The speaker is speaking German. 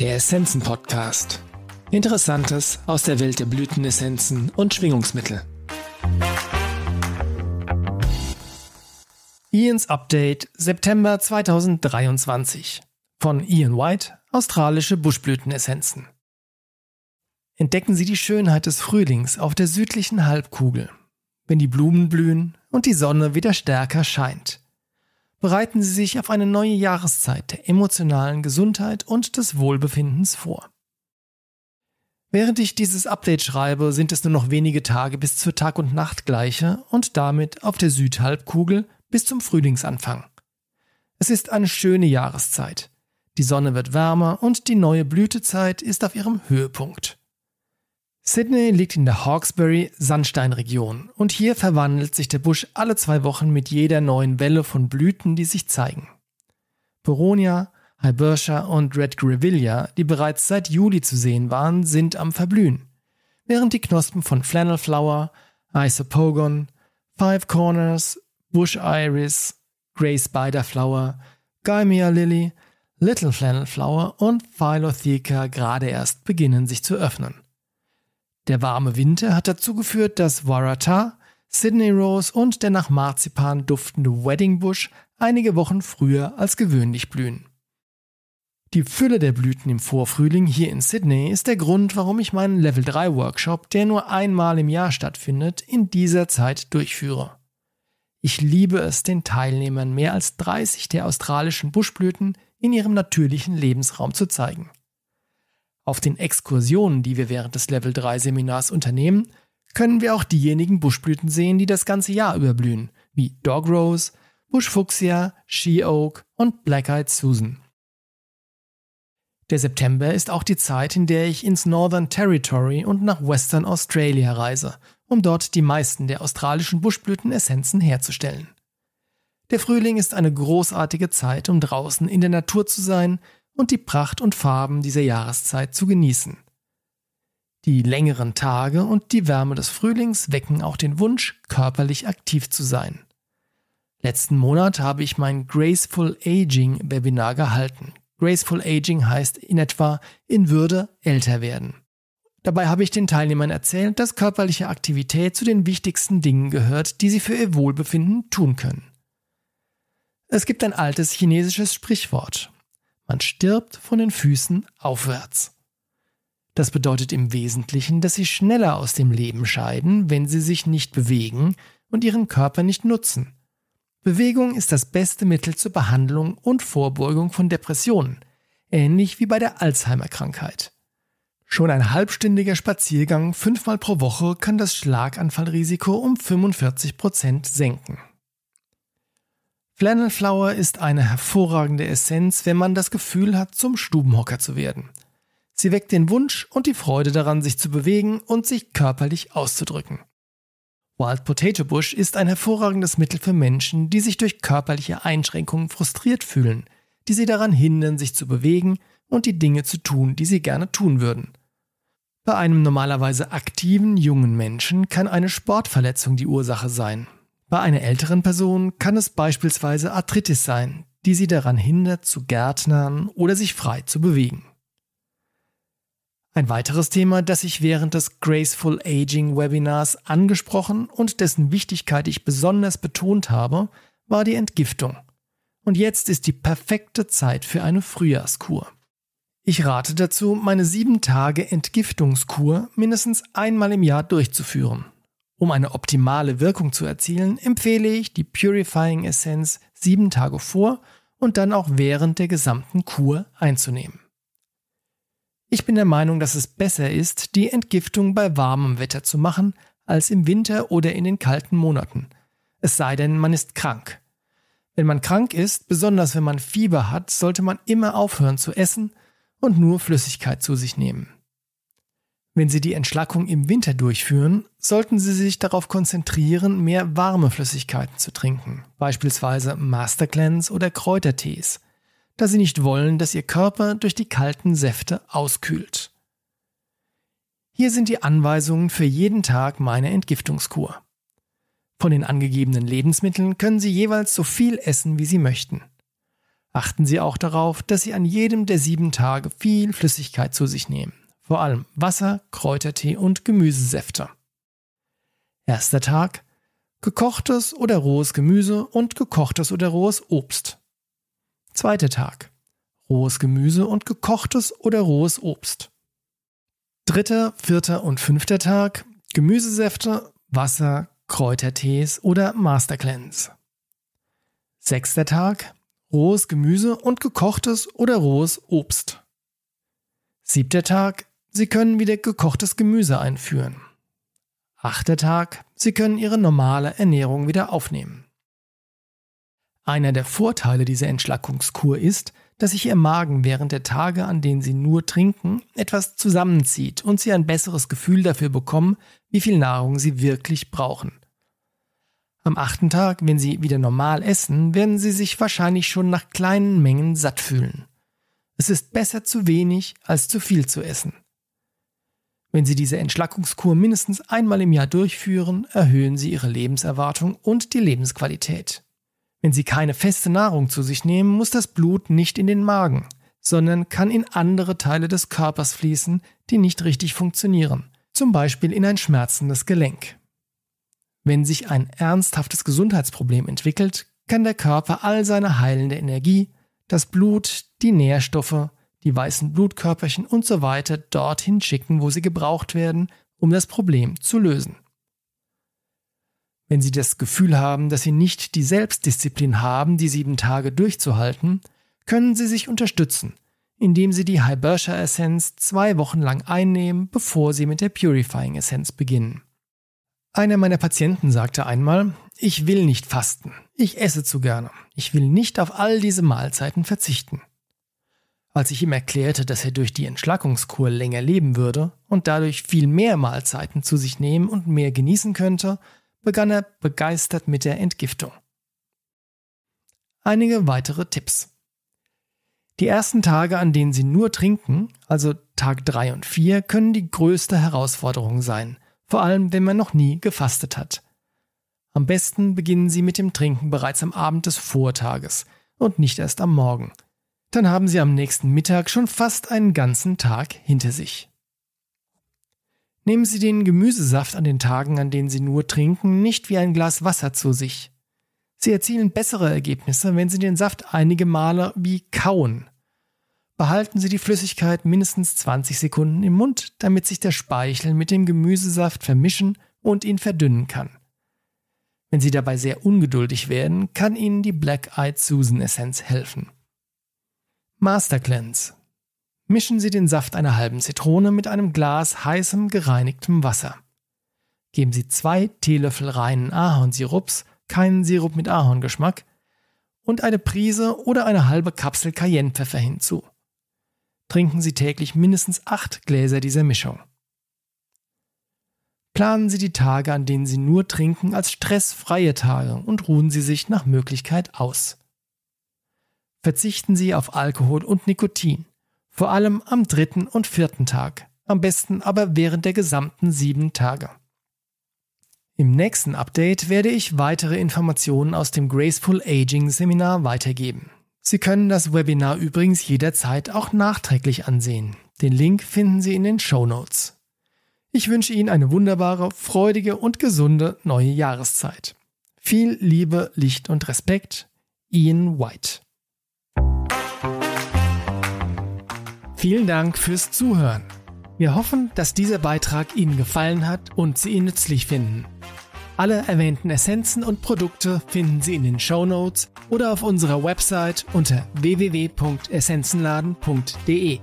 Der Essenzen Podcast. Interessantes aus der Welt der Blütenessenzen und Schwingungsmittel. Ians Update September 2023 von Ian White, australische Buschblütenessenzen. Entdecken Sie die Schönheit des Frühlings auf der südlichen Halbkugel, wenn die Blumen blühen und die Sonne wieder stärker scheint bereiten Sie sich auf eine neue Jahreszeit der emotionalen Gesundheit und des Wohlbefindens vor. Während ich dieses Update schreibe, sind es nur noch wenige Tage bis zur Tag- und Nachtgleiche und damit auf der Südhalbkugel bis zum Frühlingsanfang. Es ist eine schöne Jahreszeit. Die Sonne wird wärmer und die neue Blütezeit ist auf ihrem Höhepunkt. Sydney liegt in der Hawkesbury Sandsteinregion und hier verwandelt sich der Busch alle zwei Wochen mit jeder neuen Welle von Blüten, die sich zeigen. Boronia, Hybertia und Red Grevillea, die bereits seit Juli zu sehen waren, sind am Verblühen, während die Knospen von Flannel Flower, Isopogon, Five Corners, Bush Iris, Grey Spider Flower, Gaimea Lily, Little Flannel Flower und Philotheca gerade erst beginnen sich zu öffnen der warme Winter hat dazu geführt, dass Waratah, Sydney Rose und der nach Marzipan duftende Weddingbush einige Wochen früher als gewöhnlich blühen. Die Fülle der Blüten im Vorfrühling hier in Sydney ist der Grund, warum ich meinen Level 3 Workshop, der nur einmal im Jahr stattfindet, in dieser Zeit durchführe. Ich liebe es, den Teilnehmern mehr als 30 der australischen Buschblüten in ihrem natürlichen Lebensraum zu zeigen. Auf den Exkursionen, die wir während des Level 3 Seminars unternehmen, können wir auch diejenigen Buschblüten sehen, die das ganze Jahr überblühen, wie Dog Rose, Buschfuchsia, She Oak und Black-Eyed Susan. Der September ist auch die Zeit, in der ich ins Northern Territory und nach Western Australia reise, um dort die meisten der australischen Buschblütenessenzen herzustellen. Der Frühling ist eine großartige Zeit, um draußen in der Natur zu sein, und die Pracht und Farben dieser Jahreszeit zu genießen. Die längeren Tage und die Wärme des Frühlings wecken auch den Wunsch, körperlich aktiv zu sein. Letzten Monat habe ich mein Graceful Aging Webinar gehalten. Graceful Aging heißt in etwa in Würde älter werden. Dabei habe ich den Teilnehmern erzählt, dass körperliche Aktivität zu den wichtigsten Dingen gehört, die sie für ihr Wohlbefinden tun können. Es gibt ein altes chinesisches Sprichwort. Man stirbt von den Füßen aufwärts. Das bedeutet im Wesentlichen, dass sie schneller aus dem Leben scheiden, wenn sie sich nicht bewegen und ihren Körper nicht nutzen. Bewegung ist das beste Mittel zur Behandlung und Vorbeugung von Depressionen, ähnlich wie bei der Alzheimer-Krankheit. Schon ein halbstündiger Spaziergang fünfmal pro Woche kann das Schlaganfallrisiko um 45 Prozent senken. Flannel Flour ist eine hervorragende Essenz, wenn man das Gefühl hat, zum Stubenhocker zu werden. Sie weckt den Wunsch und die Freude daran, sich zu bewegen und sich körperlich auszudrücken. Wild Potato Bush ist ein hervorragendes Mittel für Menschen, die sich durch körperliche Einschränkungen frustriert fühlen, die sie daran hindern, sich zu bewegen und die Dinge zu tun, die sie gerne tun würden. Bei einem normalerweise aktiven jungen Menschen kann eine Sportverletzung die Ursache sein, bei einer älteren Person kann es beispielsweise Arthritis sein, die sie daran hindert, zu gärtnern oder sich frei zu bewegen. Ein weiteres Thema, das ich während des Graceful Aging Webinars angesprochen und dessen Wichtigkeit ich besonders betont habe, war die Entgiftung. Und jetzt ist die perfekte Zeit für eine Frühjahrskur. Ich rate dazu, meine 7 Tage Entgiftungskur mindestens einmal im Jahr durchzuführen. Um eine optimale Wirkung zu erzielen, empfehle ich die Purifying Essenz sieben Tage vor und dann auch während der gesamten Kur einzunehmen. Ich bin der Meinung, dass es besser ist, die Entgiftung bei warmem Wetter zu machen, als im Winter oder in den kalten Monaten. Es sei denn, man ist krank. Wenn man krank ist, besonders wenn man Fieber hat, sollte man immer aufhören zu essen und nur Flüssigkeit zu sich nehmen. Wenn Sie die Entschlackung im Winter durchführen, sollten Sie sich darauf konzentrieren, mehr warme Flüssigkeiten zu trinken, beispielsweise Mastercleanse oder Kräutertees, da Sie nicht wollen, dass Ihr Körper durch die kalten Säfte auskühlt. Hier sind die Anweisungen für jeden Tag meiner Entgiftungskur. Von den angegebenen Lebensmitteln können Sie jeweils so viel essen, wie Sie möchten. Achten Sie auch darauf, dass Sie an jedem der sieben Tage viel Flüssigkeit zu sich nehmen vor allem Wasser, Kräutertee und Gemüsesäfte. Erster Tag gekochtes oder rohes Gemüse und gekochtes oder rohes Obst. Zweiter Tag rohes Gemüse und gekochtes oder rohes Obst. Dritter, vierter und fünfter Tag Gemüsesäfte, Wasser, Kräutertees oder Mastercleanse. Sechster Tag rohes Gemüse und gekochtes oder rohes Obst. Siebter Tag Sie können wieder gekochtes Gemüse einführen. Achter Tag, Sie können Ihre normale Ernährung wieder aufnehmen. Einer der Vorteile dieser Entschlackungskur ist, dass sich Ihr Magen während der Tage, an denen Sie nur trinken, etwas zusammenzieht und Sie ein besseres Gefühl dafür bekommen, wie viel Nahrung Sie wirklich brauchen. Am achten Tag, wenn Sie wieder normal essen, werden Sie sich wahrscheinlich schon nach kleinen Mengen satt fühlen. Es ist besser zu wenig als zu viel zu essen. Wenn Sie diese Entschlackungskur mindestens einmal im Jahr durchführen, erhöhen Sie Ihre Lebenserwartung und die Lebensqualität. Wenn Sie keine feste Nahrung zu sich nehmen, muss das Blut nicht in den Magen, sondern kann in andere Teile des Körpers fließen, die nicht richtig funktionieren, zum Beispiel in ein schmerzendes Gelenk. Wenn sich ein ernsthaftes Gesundheitsproblem entwickelt, kann der Körper all seine heilende Energie, das Blut, die Nährstoffe die weißen Blutkörperchen und so weiter dorthin schicken, wo sie gebraucht werden, um das Problem zu lösen. Wenn Sie das Gefühl haben, dass Sie nicht die Selbstdisziplin haben, die sieben Tage durchzuhalten, können Sie sich unterstützen, indem Sie die Hibertia Essenz zwei Wochen lang einnehmen, bevor Sie mit der Purifying Essenz beginnen. Einer meiner Patienten sagte einmal, ich will nicht fasten, ich esse zu gerne, ich will nicht auf all diese Mahlzeiten verzichten als ich ihm erklärte, dass er durch die Entschlackungskur länger leben würde und dadurch viel mehr Mahlzeiten zu sich nehmen und mehr genießen könnte, begann er begeistert mit der Entgiftung. Einige weitere Tipps. Die ersten Tage, an denen Sie nur trinken, also Tag 3 und 4, können die größte Herausforderung sein, vor allem wenn man noch nie gefastet hat. Am besten beginnen Sie mit dem Trinken bereits am Abend des Vortages und nicht erst am Morgen – dann haben Sie am nächsten Mittag schon fast einen ganzen Tag hinter sich. Nehmen Sie den Gemüsesaft an den Tagen, an denen Sie nur trinken, nicht wie ein Glas Wasser zu sich. Sie erzielen bessere Ergebnisse, wenn Sie den Saft einige Male wie kauen. Behalten Sie die Flüssigkeit mindestens 20 Sekunden im Mund, damit sich der Speichel mit dem Gemüsesaft vermischen und ihn verdünnen kann. Wenn Sie dabei sehr ungeduldig werden, kann Ihnen die Black Eyed Susan Essenz helfen. Master Cleanse. Mischen Sie den Saft einer halben Zitrone mit einem Glas heißem gereinigtem Wasser. Geben Sie zwei Teelöffel reinen Ahornsirups, keinen Sirup mit Ahorngeschmack, und eine Prise oder eine halbe Kapsel Cayennepfeffer hinzu. Trinken Sie täglich mindestens acht Gläser dieser Mischung. Planen Sie die Tage, an denen Sie nur trinken, als stressfreie Tage und ruhen Sie sich nach Möglichkeit aus verzichten Sie auf Alkohol und Nikotin, vor allem am dritten und vierten Tag, am besten aber während der gesamten sieben Tage. Im nächsten Update werde ich weitere Informationen aus dem Graceful Aging Seminar weitergeben. Sie können das Webinar übrigens jederzeit auch nachträglich ansehen. Den Link finden Sie in den Show Notes. Ich wünsche Ihnen eine wunderbare, freudige und gesunde neue Jahreszeit. Viel Liebe, Licht und Respekt. Ian White Vielen Dank fürs Zuhören. Wir hoffen, dass dieser Beitrag Ihnen gefallen hat und Sie ihn nützlich finden. Alle erwähnten Essenzen und Produkte finden Sie in den Show Notes oder auf unserer Website unter www.essenzenladen.de.